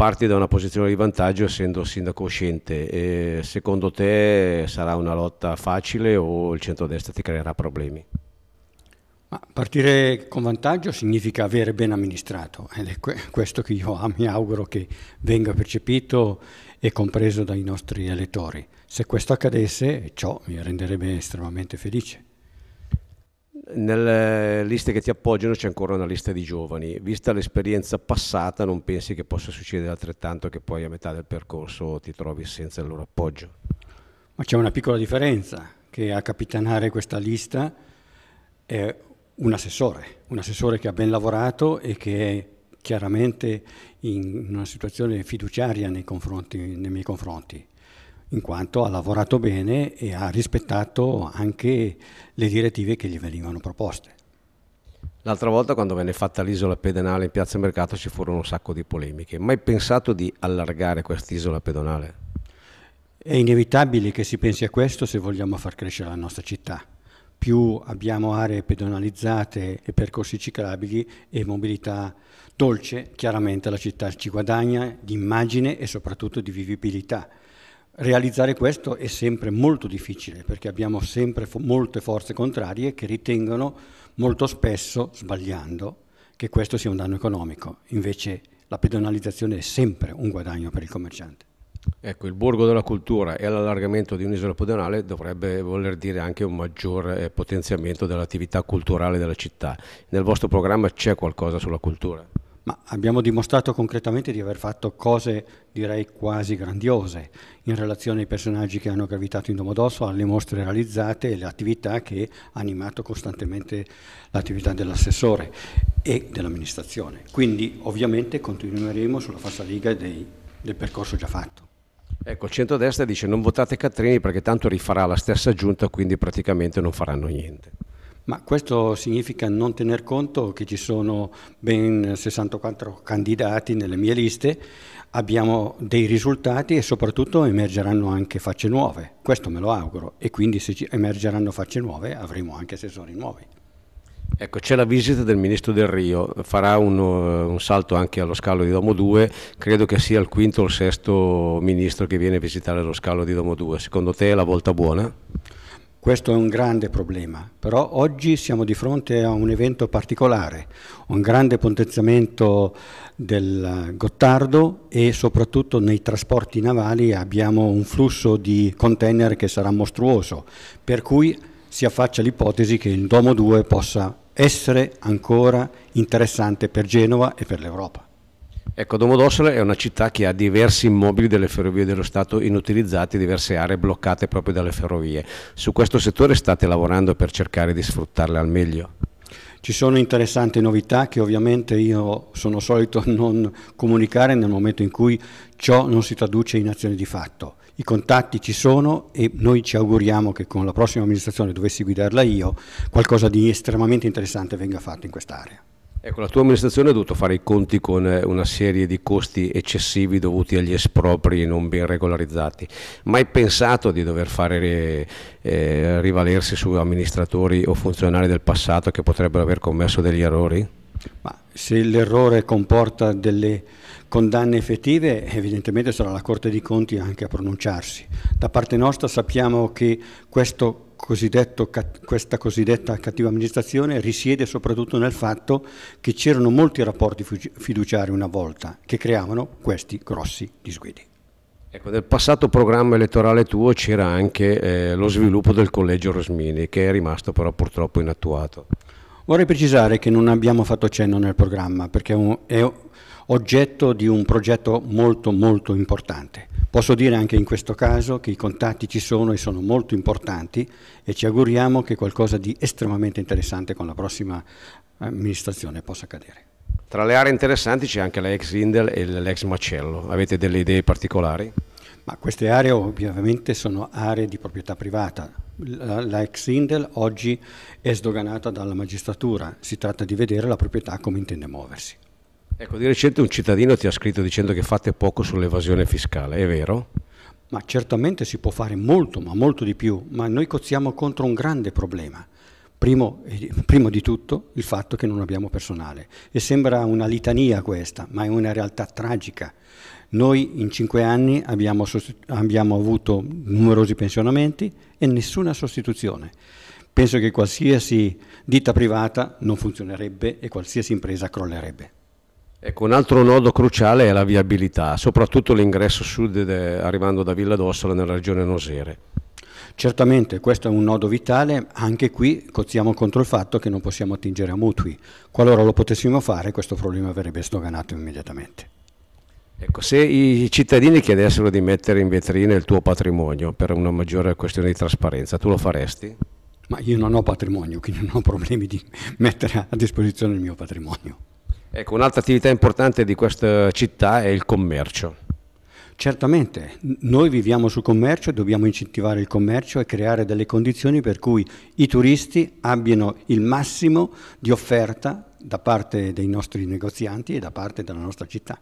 parti da una posizione di vantaggio essendo sindaco uscente. E secondo te sarà una lotta facile o il centrodestra ti creerà problemi? Ma partire con vantaggio significa avere ben amministrato ed è questo che io mi auguro che venga percepito e compreso dai nostri elettori. Se questo accadesse, ciò mi renderebbe estremamente felice nelle eh, liste che ti appoggiano c'è ancora una lista di giovani. Vista l'esperienza passata, non pensi che possa succedere altrettanto che poi a metà del percorso ti trovi senza il loro appoggio? Ma c'è una piccola differenza, che a capitanare questa lista è un assessore, un assessore che ha ben lavorato e che è chiaramente in una situazione fiduciaria nei, nei miei confronti in quanto ha lavorato bene e ha rispettato anche le direttive che gli venivano proposte. L'altra volta quando venne fatta l'isola pedonale in Piazza Mercato ci furono un sacco di polemiche. Mai pensato di allargare quest'isola pedonale? È inevitabile che si pensi a questo se vogliamo far crescere la nostra città. Più abbiamo aree pedonalizzate e percorsi ciclabili e mobilità dolce, chiaramente la città ci guadagna di immagine e soprattutto di vivibilità. Realizzare questo è sempre molto difficile perché abbiamo sempre fo molte forze contrarie che ritengono molto spesso, sbagliando, che questo sia un danno economico. Invece la pedonalizzazione è sempre un guadagno per il commerciante. Ecco, il borgo della cultura e l'allargamento di un'isola pedonale dovrebbe voler dire anche un maggior eh, potenziamento dell'attività culturale della città. Nel vostro programma c'è qualcosa sulla cultura? ma abbiamo dimostrato concretamente di aver fatto cose direi quasi grandiose in relazione ai personaggi che hanno gravitato in Domodosso, alle mostre realizzate e alle attività che ha animato costantemente l'attività dell'assessore e dell'amministrazione. Quindi ovviamente continueremo sulla falsariga dei, del percorso già fatto. Ecco, il centrodestra dice non votate Cattrini perché tanto rifarà la stessa giunta, quindi praticamente non faranno niente. Ma questo significa non tener conto che ci sono ben 64 candidati nelle mie liste, abbiamo dei risultati e soprattutto emergeranno anche facce nuove, questo me lo auguro, e quindi se emergeranno facce nuove avremo anche assessori nuovi. Ecco, c'è la visita del Ministro del Rio, farà un, un, salto anche allo scalo di Domo 2, credo che sia il quinto o il sesto Ministro che viene a visitare lo scalo di Domo 2, secondo te è la volta buona? Questo è un grande problema, però oggi siamo di fronte a un evento particolare, un grande potenziamento del Gottardo e soprattutto nei trasporti navali abbiamo un flusso di container che sarà mostruoso, per cui si affaccia l'ipotesi che il Domo 2 possa essere ancora interessante per Genova e per l'Europa. Ecco, Domodossola è una città che ha diversi immobili delle ferrovie dello Stato inutilizzati, diverse aree bloccate proprio dalle ferrovie. Su questo settore state lavorando per cercare di sfruttarle al meglio? Ci sono interessanti novità che ovviamente io sono solito non comunicare nel momento in cui ciò non si traduce in azioni di fatto. I contatti ci sono e noi ci auguriamo che con la prossima amministrazione, dovessi guidarla io, qualcosa di estremamente interessante venga fatto in quest'area. Ecco, la tua amministrazione ha dovuto fare i conti con eh, una serie di costi eccessivi dovuti agli espropri non ben regolarizzati. Mai pensato di dover fare eh, rivalersi su amministratori o funzionari del passato che potrebbero aver commesso degli errori? Ma se l'errore comporta delle condanne effettive, evidentemente sarà la Corte dei Conti anche a pronunciarsi. Da parte nostra sappiamo che questo Cosiddetto, questa cosiddetta cattiva amministrazione risiede soprattutto nel fatto che c'erano molti rapporti fiduciari una volta che creavano questi grossi disguidi. Ecco, nel passato programma elettorale tuo c'era anche eh, lo sviluppo del collegio Rosmini che è rimasto però purtroppo inattuato. Vorrei precisare che non abbiamo fatto cenno nel programma perché è, un, è oggetto di un progetto molto molto importante. Posso dire anche in questo caso che i contatti ci sono e sono molto importanti e ci auguriamo che qualcosa di estremamente interessante con la prossima eh, amministrazione possa accadere. Tra le aree interessanti c'è anche la ex Indel e l'ex Macello. Avete delle idee particolari? Ma queste aree ovviamente sono aree di proprietà privata. L'ex Indel oggi è sdoganata dalla magistratura, si tratta di vedere la proprietà come intende muoversi. Ecco, di recente un cittadino ti ha scritto dicendo che fate poco sull'evasione fiscale, è vero? Ma certamente si può fare molto, ma molto di più, ma noi cozziamo contro un grande problema. Primo, eh, primo, di tutto il fatto che non abbiamo personale. E sembra una litania questa, ma è una realtà tragica. Noi in cinque anni abbiamo, abbiamo avuto numerosi pensionamenti e nessuna sostituzione. Penso che qualsiasi ditta privata non funzionerebbe e qualsiasi impresa crollerebbe. Ecco, un altro nodo cruciale è la viabilità, soprattutto l'ingresso sud de, arrivando da Villa d'Ossola nella regione Nosere. Certamente, questo è un nodo vitale, anche qui cozziamo contro il fatto che non possiamo attingere a mutui. Qualora lo potessimo fare, questo problema verrebbe sdoganato immediatamente. Ecco, se i cittadini chiedessero di mettere in vetrina il tuo patrimonio per una maggiore questione di trasparenza, tu lo faresti? Ma io non ho patrimonio, quindi non ho problemi di mettere a disposizione il mio patrimonio. Ecco, un'altra attività importante di questa città è il commercio. Certamente, noi viviamo sul commercio, dobbiamo incentivare il commercio e creare delle condizioni per cui i turisti abbiano il massimo di offerta da parte dei nostri negozianti e da parte della nostra città.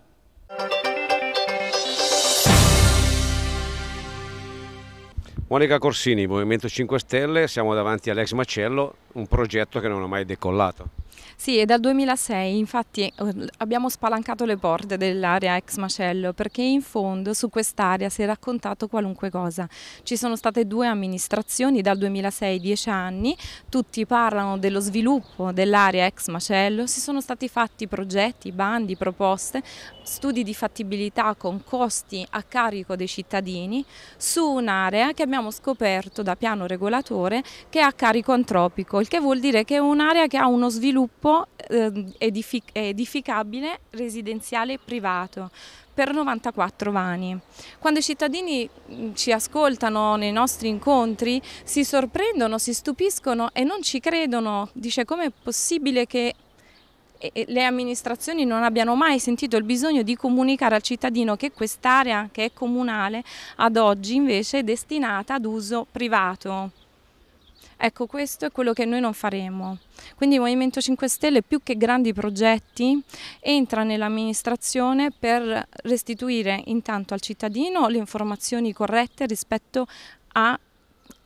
Monica Corsini, Movimento 5 Stelle, siamo davanti all'ex macello, un progetto che non ha mai decollato. Sì, è dal 2006, infatti eh, abbiamo spalancato le porte dell'area ex macello perché in fondo su quest'area si è raccontato qualunque cosa. Ci sono state due amministrazioni dal 2006, dieci anni, tutti parlano dello sviluppo dell'area ex macello, si sono stati fatti progetti, bandi, proposte, studi di fattibilità con costi a carico dei cittadini su un'area che abbiamo abbiamo scoperto da piano regolatore che è a carico antropico, il che vuol dire che è un'area che ha uno sviluppo ehm, edific edificabile residenziale e privato per 94 vani. Quando i cittadini ci ascoltano nei nostri incontri si sorprendono, si stupiscono e non ci credono, dice come è possibile che le amministrazioni non abbiano mai sentito il bisogno di comunicare al cittadino che quest'area che è comunale ad oggi invece è destinata ad uso privato. Ecco, questo è quello che noi non faremo. Quindi il Movimento 5 Stelle, più che grandi progetti, entra nell'amministrazione per restituire intanto al cittadino le informazioni corrette rispetto a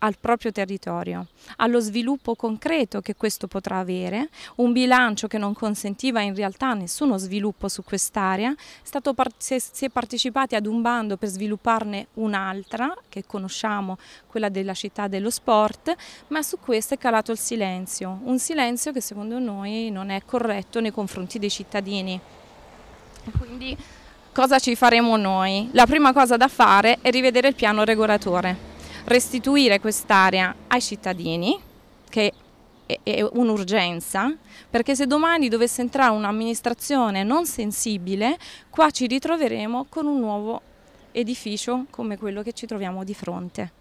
al proprio territorio, allo sviluppo concreto che questo potrà avere, un bilancio che non consentiva in realtà nessuno sviluppo su quest'area, si è partecipati ad un bando per svilupparne un'altra che conosciamo, quella della città dello sport, ma su questo è calato il silenzio, un silenzio che secondo noi non è corretto nei confronti dei cittadini. Quindi cosa ci faremo noi? La prima cosa da fare è rivedere il piano regolatore restituire quest'area ai cittadini, che è un'urgenza, perché se domani dovesse entrare un'amministrazione non sensibile, qua ci ritroveremo con un nuovo edificio come quello che ci troviamo di fronte.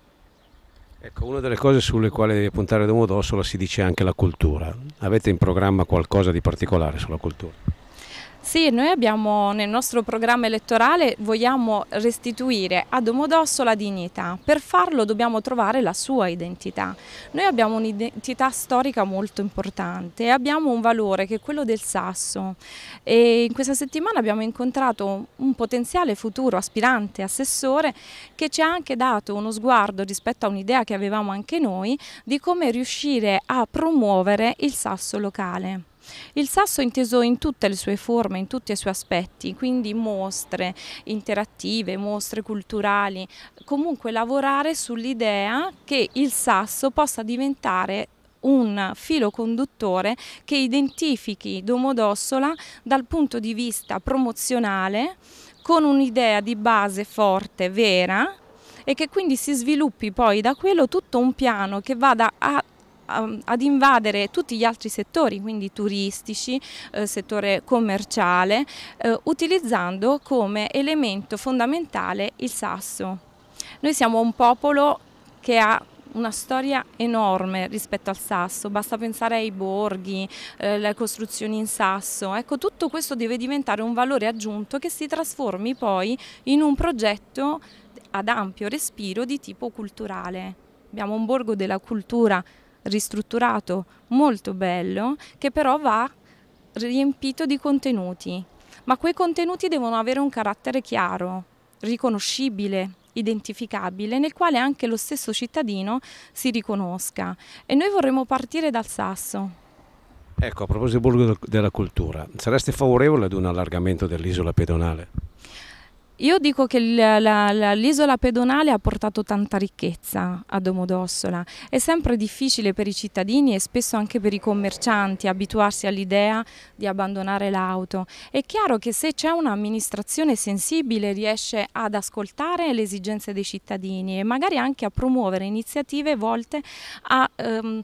Ecco, una delle cose sulle quali deve puntare Domodossola si dice anche la cultura. Avete in programma qualcosa di particolare sulla cultura? Sì, noi abbiamo nel nostro programma elettorale vogliamo restituire a Domodosso la dignità. Per farlo dobbiamo trovare la sua identità. Noi abbiamo un'identità storica molto importante e abbiamo un valore che è quello del sasso. E in questa settimana abbiamo incontrato un potenziale futuro aspirante assessore che ci ha anche dato uno sguardo rispetto a un'idea che avevamo anche noi di come riuscire a promuovere il sasso locale. Il sasso inteso in tutte le sue forme, in tutti i suoi aspetti, quindi mostre interattive, mostre culturali, comunque lavorare sull'idea che il sasso possa diventare un filo conduttore che identifichi Domodossola dal punto di vista promozionale con un'idea di base forte, vera e che quindi si sviluppi poi da quello tutto un piano che vada a ad invadere tutti gli altri settori, quindi turistici, eh, settore commerciale, eh, utilizzando come elemento fondamentale il sasso. Noi siamo un popolo che ha una storia enorme rispetto al sasso, basta pensare ai borghi, eh, le costruzioni in sasso, ecco tutto questo deve diventare un valore aggiunto che si trasformi poi in un progetto ad ampio respiro di tipo culturale. Abbiamo un borgo della cultura ristrutturato, molto bello, che però va riempito di contenuti. Ma quei contenuti devono avere un carattere chiaro, riconoscibile, identificabile, nel quale anche lo stesso cittadino si riconosca. E noi vorremmo partire dal sasso. Ecco, a proposito del Borgo della Cultura, sareste favorevole ad un allargamento dell'isola pedonale? Io dico che l'isola pedonale ha portato tanta ricchezza a Domodossola. È sempre difficile per i cittadini e spesso anche per i commercianti abituarsi all'idea di abbandonare l'auto. È chiaro che se c'è un'amministrazione sensibile riesce ad ascoltare le esigenze dei cittadini e magari anche a promuovere iniziative volte a, ehm,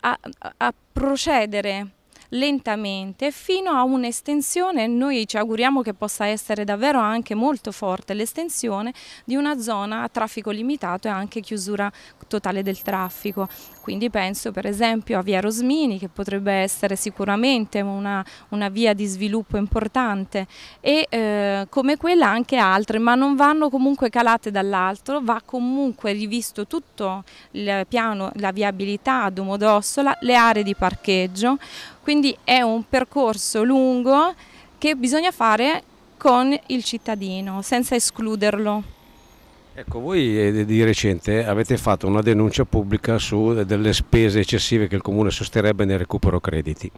a, a procedere lentamente fino a un'estensione, noi ci auguriamo che possa essere davvero anche molto forte l'estensione di una zona a traffico limitato e anche chiusura totale del traffico. Quindi penso per esempio a Via Rosmini che potrebbe essere sicuramente una, una via di sviluppo importante e eh, come quella anche altre, ma non vanno comunque calate dall'alto, va comunque rivisto tutto il piano, la viabilità a Domodossola, le aree di parcheggio, quindi è un percorso lungo che bisogna fare con il cittadino, senza escluderlo. Ecco, voi eh, di recente avete fatto una denuncia pubblica su delle spese eccessive che il Comune sosterrebbe nel recupero crediti.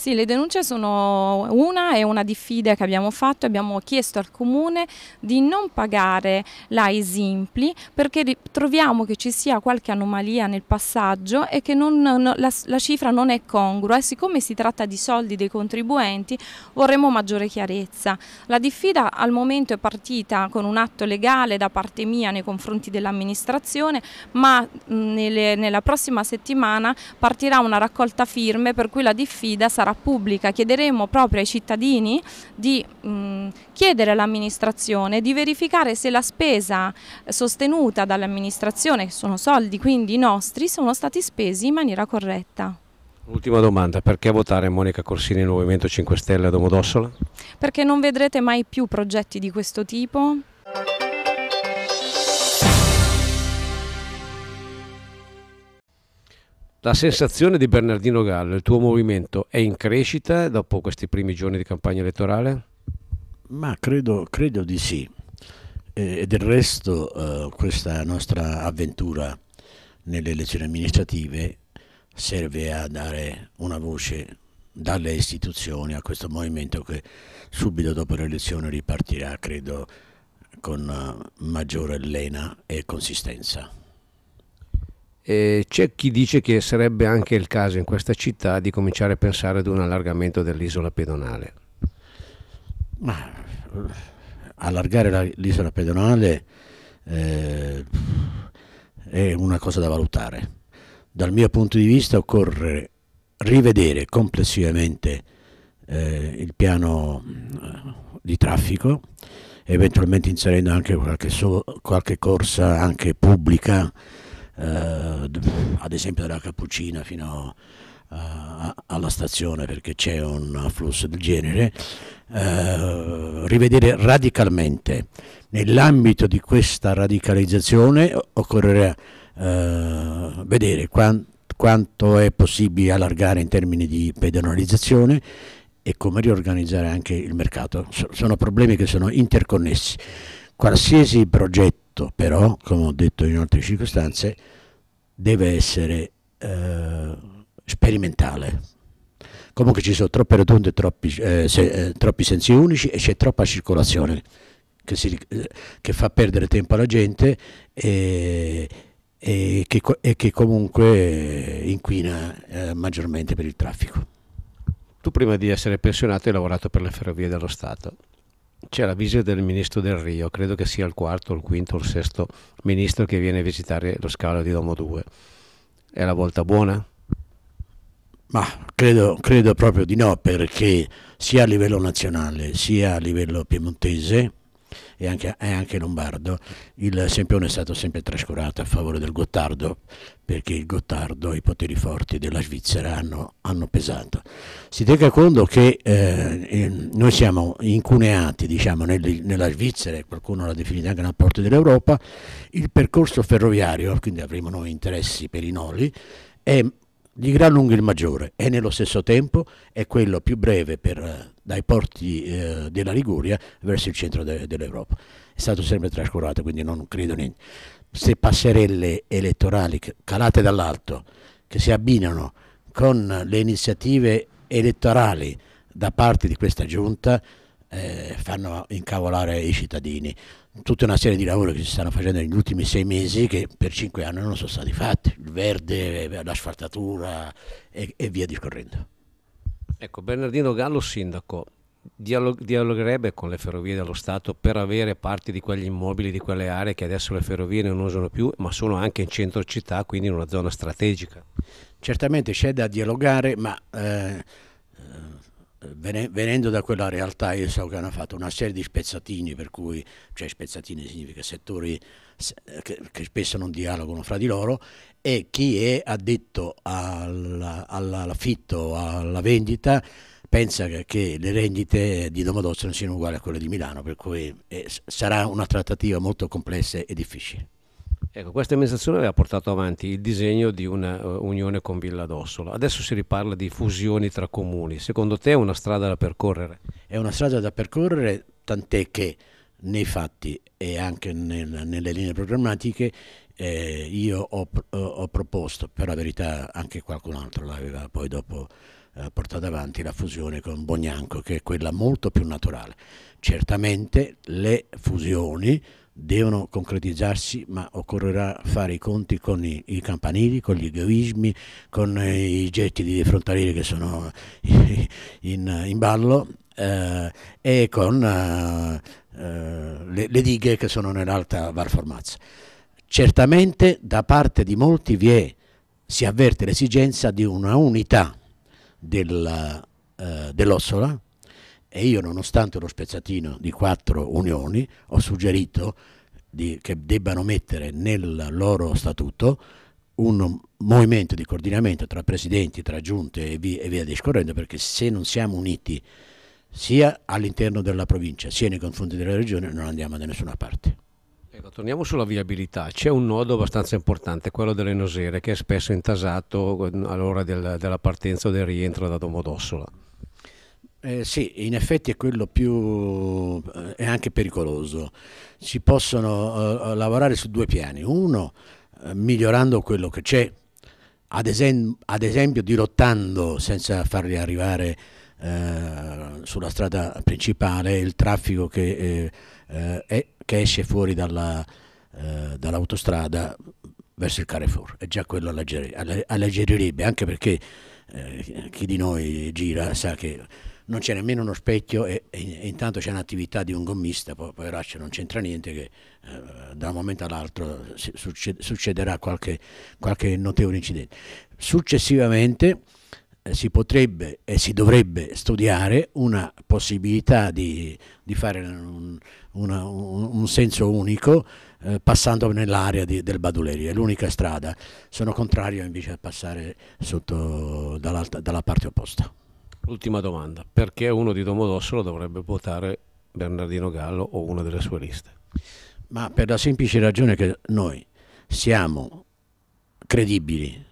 Sì, le denunce sono una e una diffida che abbiamo fatto, abbiamo chiesto al Comune di non pagare la Isimpli perché troviamo che ci sia qualche anomalia nel passaggio e che non, la, la, cifra non è congrua e siccome si tratta di soldi dei contribuenti vorremmo maggiore chiarezza. La diffida al momento è partita con un atto legale da parte mia nei confronti dell'amministrazione ma nelle, nella prossima settimana partirà una raccolta firme per cui la diffida sarà sarà pubblica, chiederemo proprio ai cittadini di mh, chiedere all'amministrazione di verificare se la spesa sostenuta dall'amministrazione, che sono soldi quindi nostri, sono stati spesi in maniera corretta. Ultima domanda, perché votare Monica Corsini nel Movimento 5 Stelle a Domodossola? Perché non vedrete mai più progetti di questo tipo. La sensazione di Bernardino Gallo, il tuo movimento è in crescita dopo questi primi giorni di campagna elettorale? Ma credo, credo di sì. E, del resto eh, questa nostra avventura nelle elezioni amministrative serve a dare una voce dalle istituzioni a questo movimento che subito dopo le elezioni ripartirà, credo, con eh, maggiore lena e consistenza. E c'è chi dice che sarebbe anche il caso in questa città di cominciare a pensare ad un allargamento dell'isola pedonale. Ma allargare la, l'isola pedonale eh, è una cosa da valutare. Dal mio punto di vista occorre rivedere complessivamente eh, il piano eh, di traffico, eventualmente inserendo anche qualche, so, qualche corsa anche pubblica eh, ad esempio dalla Cappuccina fino a, eh, alla stazione perché c'è un flusso del genere, eh, rivedere radicalmente. Nell'ambito di questa radicalizzazione occorrerà vedere quanto quanto è possibile allargare in termini di pedonalizzazione e come riorganizzare anche il mercato. Sono problemi che sono interconnessi. Qualsiasi progetto fatto, però, come ho detto in altre circostanze, deve essere eh, sperimentale. Comunque ci sono troppe rotonde, troppi, eh, se, eh, troppi sensi unici e c'è troppa circolazione che, si, eh, che, fa perdere tempo alla gente e, e, che, e che, comunque inquina eh, maggiormente per il traffico. Tu prima di essere pensionato hai lavorato per le ferrovie dello Stato c'è la visita del ministro del Rio, credo che sia il quarto, il quinto, il sesto ministro che viene a visitare lo scalo di Domo 2. È la volta buona? Ma credo, credo proprio di no, perché sia a livello nazionale sia a livello piemontese e anche, e anche Lombardo, il Sempione è stato sempre trascurato a favore del Gottardo perché il Gottardo e i poteri forti della Svizzera hanno, hanno pesato. Si tenga conto che eh, eh, noi siamo incuneati diciamo, nel, nella Svizzera, e qualcuno l'ha definita anche una porta dell'Europa, il percorso ferroviario, quindi avremo noi interessi per i noli, è di gran lunga il maggiore e nello stesso tempo è quello più breve per, eh, dai porti eh, della Liguria verso il centro de dell'Europa. È stato sempre trascurato, quindi non credo niente. Se passerelle elettorali calate dall'alto che si abbinano con le iniziative elettorali da parte di questa giunta eh, fanno incavolare i cittadini tutta una serie di lavori che si stanno facendo negli ultimi sei mesi che per cinque anni non sono stati fatti, il verde, l'asfaltatura e, e via discorrendo. Ecco, Bernardino Gallo, sindaco, dialog- dialogherebbe con le ferrovie dello Stato per avere parti di quegli immobili, di quelle aree che adesso le ferrovie non usano più, ma sono anche in centro città, quindi in una zona strategica. Certamente c'è da dialogare, ma... Eh, venendo da quella realtà io so che hanno fatto una serie di spezzatini per cui, cioè spezzatini significa settori che, che spesso non dialogano fra di loro e chi è addetto all'affitto, alla, alla vendita pensa che le rendite di Domodossola siano uguali a quelle di Milano per cui eh, sarà una trattativa molto complessa e difficile. Ecco, questa amministrazione aveva portato avanti il disegno di un'unione eh, con Villa d'Ossola. Adesso si riparla di fusioni tra comuni. Secondo te è una strada da percorrere? È una strada da percorrere, tant'è che nei fatti e anche nel, nelle linee programmatiche eh, io ho, eh, ho, proposto, per la verità anche qualcun altro l'aveva poi dopo eh, portata avanti, la fusione con Bognanco, che è quella molto più naturale. Certamente le fusioni devono concretizzarsi, ma occorrerà fare i conti con i, i campanili, con gli egoismi, con eh, i getti di frontalieri che sono in, in ballo eh, e con eh, eh le, le, dighe che sono nell'alta Val Certamente da parte di molti vi è, si avverte l'esigenza di una unità eh, dell'Ossola, eh, dell e io, nonostante uno spezzatino di quattro unioni, ho suggerito di, che debbano mettere nel loro statuto un movimento di coordinamento tra presidenti, tra giunte e via, e via discorrendo, perché se non siamo uniti sia all'interno della provincia sia nei confronti della regione non andiamo da nessuna parte. Ecco, torniamo sulla viabilità, c'è un nodo abbastanza importante, quello delle Nosere, che è spesso intasato eh, all'ora del, della partenza o del rientro da Domodossola. Eh, sì, in effetti è quello più, eh, è anche pericoloso. Si possono eh, eh, lavorare su due piani. Uno, eh, migliorando quello che c'è, ad, esem ad, esempio dirottando, senza farli arrivare eh, sulla strada principale, il traffico che, è, che esce fuori dall'autostrada verso il Carrefour. E già quello alleggerirebbe, anche perché chi di noi gira sa che non c'è nemmeno uno specchio e, e, e intanto c'è un'attività di un gommista, po- poveraccio, non c'entra niente che eh, da un momento all'altro succede, succederà qualche, qualche, notevole incidente. Successivamente eh, si potrebbe e si dovrebbe studiare una possibilità di, di fare un, una, un, un, senso unico eh, passando nell'area di, del Baduleri, è l'unica strada. Sono contrario invece a passare sotto, dalla parte opposta. Ultima domanda, perché uno di Domodossola dovrebbe votare Bernardino Gallo o una delle sue liste? Ma per la semplice ragione che noi siamo credibili,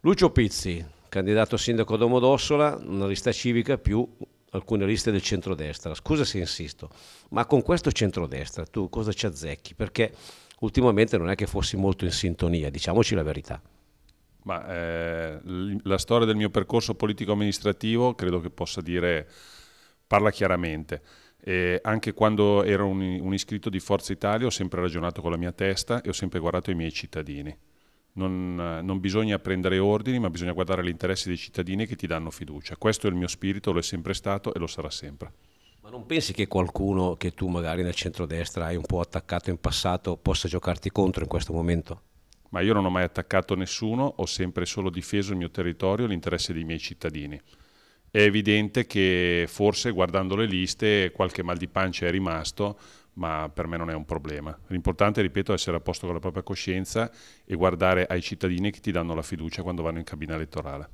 Lucio Pizzi, candidato sindaco Domodossola, una lista civica più alcune liste del centrodestra. Scusa se insisto, ma con questo centrodestra tu cosa ci azzecchi? Perché ultimamente non è che fossi molto in sintonia, diciamoci la verità. Ma eh, la storia del mio percorso politico-amministrativo credo che possa dire, parla chiaramente. E anche quando ero un, un iscritto di Forza Italia ho sempre ragionato con la mia testa e ho sempre guardato i miei cittadini non, eh, non, bisogna prendere ordini, ma bisogna guardare l'interesse dei cittadini che ti danno fiducia. Questo è il mio spirito, lo è sempre stato e lo sarà sempre. Ma non pensi che qualcuno che tu magari nel centrodestra hai un po' attaccato in passato possa giocarti contro in questo momento? Ma io non ho mai attaccato nessuno, ho sempre solo difeso il mio territorio e l'interesse dei miei cittadini. È evidente che forse guardando le liste qualche mal di pancia è rimasto, ma per me non è un problema. L'importante, ripeto, è essere a posto con la propria coscienza e guardare ai cittadini che ti danno la fiducia quando vanno in cabina elettorale.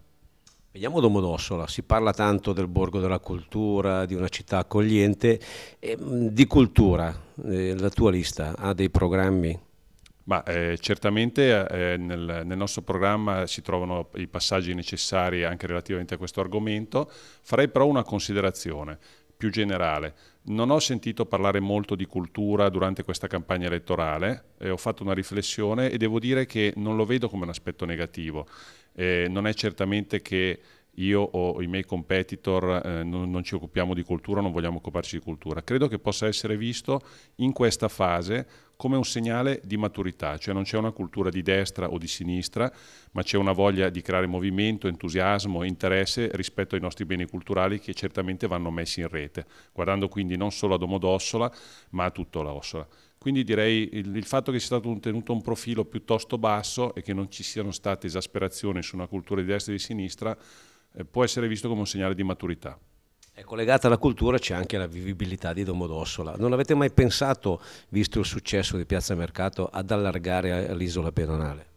Vediamo Domodossola, si parla tanto del borgo della cultura, di una città accogliente, e, mm, di cultura, eh, la tua lista ha dei programmi? Ma, eh, certamente eh, nel, nel, nostro programma si trovano i passaggi necessari anche relativamente a questo argomento, farei però una considerazione più generale. Non ho sentito parlare molto di cultura durante questa campagna elettorale, eh, ho fatto una riflessione e devo dire che non lo vedo come un aspetto negativo. Eh, non è certamente che io o i miei competitor eh, non, non, ci occupiamo di cultura, non vogliamo occuparci di cultura. Credo che possa essere visto in questa fase come un segnale di maturità, cioè non c'è una cultura di destra o di sinistra, ma c'è una voglia di creare movimento, entusiasmo, interesse rispetto ai nostri beni culturali che certamente vanno messi in rete, guardando quindi non solo a Domodossola, ma a tutta la Ossola. Quindi direi il, il, fatto che sia stato tenuto un profilo piuttosto basso e che non ci siano state esasperazioni su una cultura di destra e di sinistra eh, può essere visto come un segnale di maturità. È collegata alla cultura c'è anche la vivibilità di Domodossola. Non avete mai pensato, visto il successo di Piazza Mercato, ad allargare l'isola pedonale?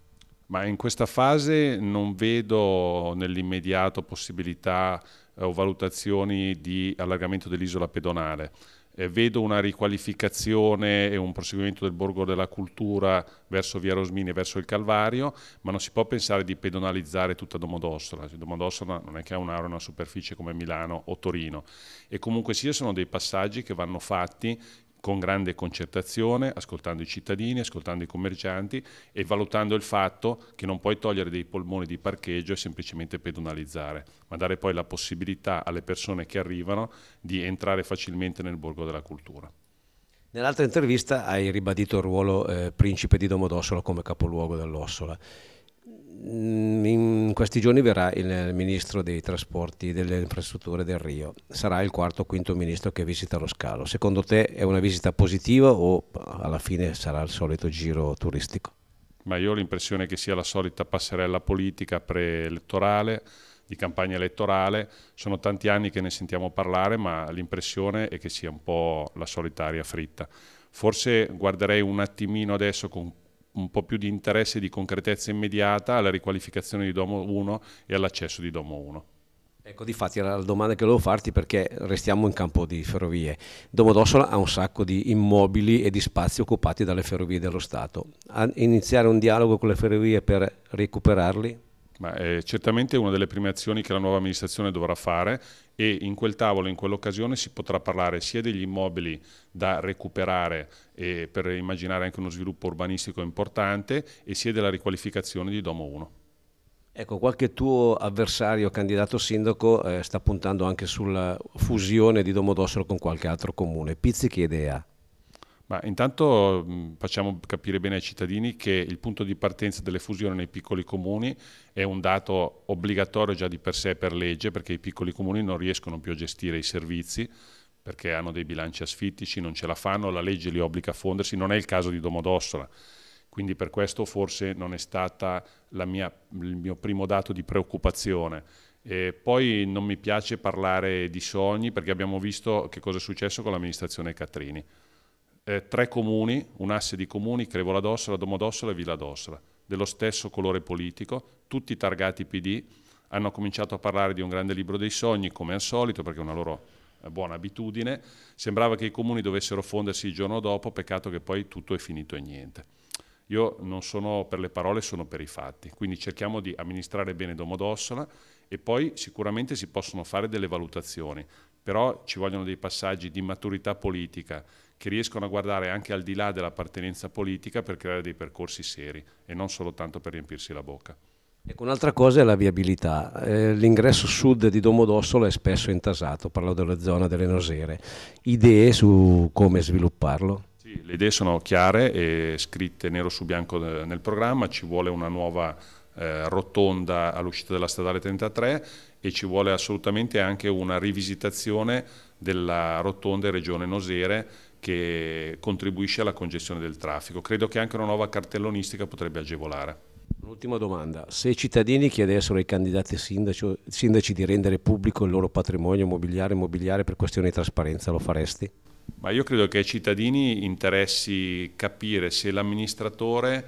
Ma in questa fase non vedo nell'immediato possibilità eh, o valutazioni di allargamento dell'isola pedonale eh, vedo una riqualificazione e un proseguimento del borgo della cultura verso via Rosmini e verso il Calvario, ma non si può pensare di pedonalizzare tutta Domodossola, cioè, Domodossola non è che ha un'area, una superficie come Milano o Torino e comunque sia sono dei passaggi che vanno fatti con grande concertazione, ascoltando i cittadini, ascoltando i commercianti e valutando il fatto che non puoi togliere dei polmoni di parcheggio e semplicemente pedonalizzare, ma dare poi la possibilità alle persone che arrivano di entrare facilmente nel borgo della cultura. Nell'altra intervista hai ribadito il ruolo eh, principe di Domodossola come capoluogo dell'Ossola. Mm, in questi giorni verrà il ministro dei trasporti e delle infrastrutture del Rio, sarà il quarto o quinto ministro che visita lo scalo. Secondo te è una visita positiva o alla fine sarà il solito giro turistico? Ma io ho l'impressione che sia la solita passerella politica preelettorale, di campagna elettorale, sono tanti anni che ne sentiamo parlare, ma l'impressione è che sia un po' la solitaria fritta. Forse guarderei un attimino adesso con un po' più di interesse e di concretezza immediata alla riqualificazione di Domo 1 e all'accesso di Domo 1. Ecco, difatti era la domanda che volevo farti perché restiamo in campo di ferrovie. Domodossola ha un sacco di immobili e di spazi occupati dalle ferrovie dello Stato. A iniziare un dialogo con le ferrovie per recuperarli? Ma è eh, certamente una delle prime azioni che la nuova amministrazione dovrà fare e in quel tavolo, in quell'occasione si potrà parlare sia degli immobili da recuperare eh, per immaginare anche uno sviluppo urbanistico importante e sia della riqualificazione di Domo 1. Ecco, qualche tuo avversario candidato sindaco eh, sta puntando anche sulla fusione di Domodossolo con qualche altro comune. Pizzichi idea. Ma intanto mm, facciamo capire bene ai cittadini che il punto di partenza delle fusioni nei piccoli comuni è un dato obbligatorio già di per sé per legge, perché i piccoli comuni non riescono più a gestire i servizi, perché hanno dei bilanci asfittici, non ce la fanno, la legge li obbliga a fondersi, non è il caso di Domodossola. Quindi per questo forse non è stato il mio primo dato di preoccupazione. E poi non mi piace parlare di sogni perché abbiamo visto che cosa è successo con l'amministrazione Catrini eh, tre comuni, un asse di comuni, Crevola d'Ossola, Domodossola e Villa d'Ossola, dello stesso colore politico, tutti targati PD, hanno cominciato a parlare di un grande libro dei sogni, come al solito, perché è una loro eh, buona abitudine, sembrava che i comuni dovessero fondersi il giorno dopo, peccato che poi tutto è finito e niente. Io non sono per le parole, sono per i fatti, quindi cerchiamo di amministrare bene Domodossola e poi sicuramente si possono fare delle valutazioni però ci vogliono dei passaggi di maturità politica che riescono a guardare anche al di là dell'appartenenza politica per creare dei percorsi seri e non solo tanto per riempirsi la bocca. Ecco, un'altra cosa è la viabilità. Eh, l'ingresso sud di Domodossolo è spesso intasato, parlo della zona delle Nosere. Idee su come svilupparlo? Sì, le idee sono chiare e scritte nero su bianco eh, nel programma, ci vuole una nuova eh, rotonda all'uscita della stradale 33 e ci vuole assolutamente anche una rivisitazione della rotonda Regione Nosere che contribuisce alla congestione del traffico. Credo che anche una nuova cartellonistica potrebbe agevolare. Un'ultima domanda, se i cittadini chiedessero ai candidati sindaci, sindaci di rendere pubblico il loro patrimonio mobiliare e immobiliare per questioni di trasparenza, lo faresti? Ma io credo che ai cittadini interessi capire se l'amministratore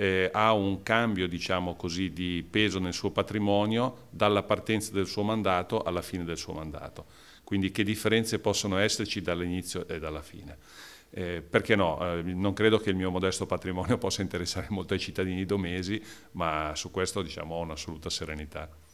eh, ha un cambio diciamo così, di peso nel suo patrimonio dalla partenza del suo mandato alla fine del suo mandato. Quindi che differenze possono esserci dall'inizio e dalla fine. Eh, perché no? Eh, non credo che il mio modesto patrimonio possa interessare molto ai cittadini domesi, ma su questo diciamo, ho un'assoluta serenità.